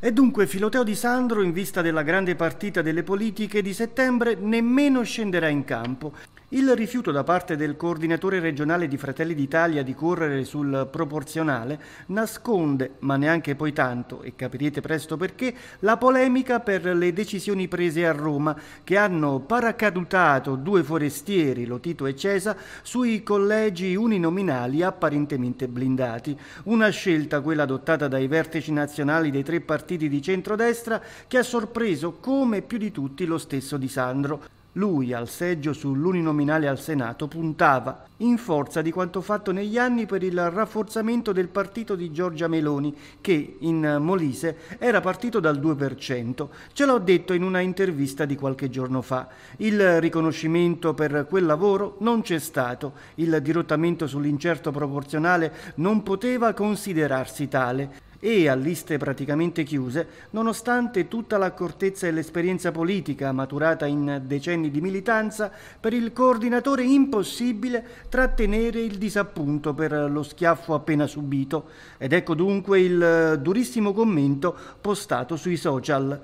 E dunque Filoteo di Sandro, in vista della grande partita delle politiche di settembre, nemmeno scenderà in campo. Il rifiuto da parte del coordinatore regionale di Fratelli d'Italia di correre sul proporzionale nasconde, ma neanche poi tanto, e capirete presto perché, la polemica per le decisioni prese a Roma che hanno paracadutato due forestieri, Lotito e Cesa, sui collegi uninominali apparentemente blindati. Una scelta, quella adottata dai vertici nazionali dei tre partiti di centrodestra, che ha sorpreso come più di tutti lo stesso Di Sandro. Lui, al seggio sull'uninominale al Senato, puntava, in forza di quanto fatto negli anni, per il rafforzamento del partito di Giorgia Meloni, che in Molise era partito dal 2%. Ce l'ho detto in una intervista di qualche giorno fa. Il riconoscimento per quel lavoro non c'è stato. Il dirottamento sull'incerto proporzionale non poteva considerarsi tale e a liste praticamente chiuse, nonostante tutta l'accortezza e l'esperienza politica maturata in decenni di militanza, per il coordinatore impossibile trattenere il disappunto per lo schiaffo appena subito. Ed ecco dunque il durissimo commento postato sui social.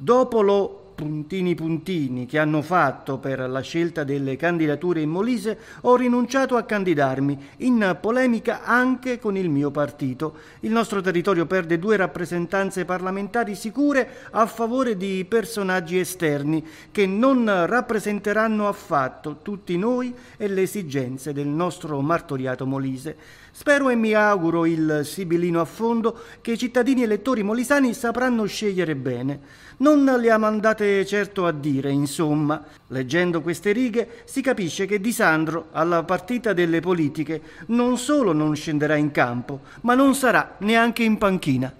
Dopo lo puntini puntini che hanno fatto per la scelta delle candidature in Molise, ho rinunciato a candidarmi, in polemica anche con il mio partito. Il nostro territorio perde due rappresentanze parlamentari sicure a favore di personaggi esterni che non rappresenteranno affatto tutti noi e le esigenze del nostro martoriato Molise. Spero e mi auguro il sibilino a fondo che i cittadini elettori molisani sapranno scegliere bene. Non le ha mandate niente certo a dire, insomma. Leggendo queste righe si capisce che Di Sandro alla partita delle politiche non solo non scenderà in campo, ma non sarà neanche in panchina.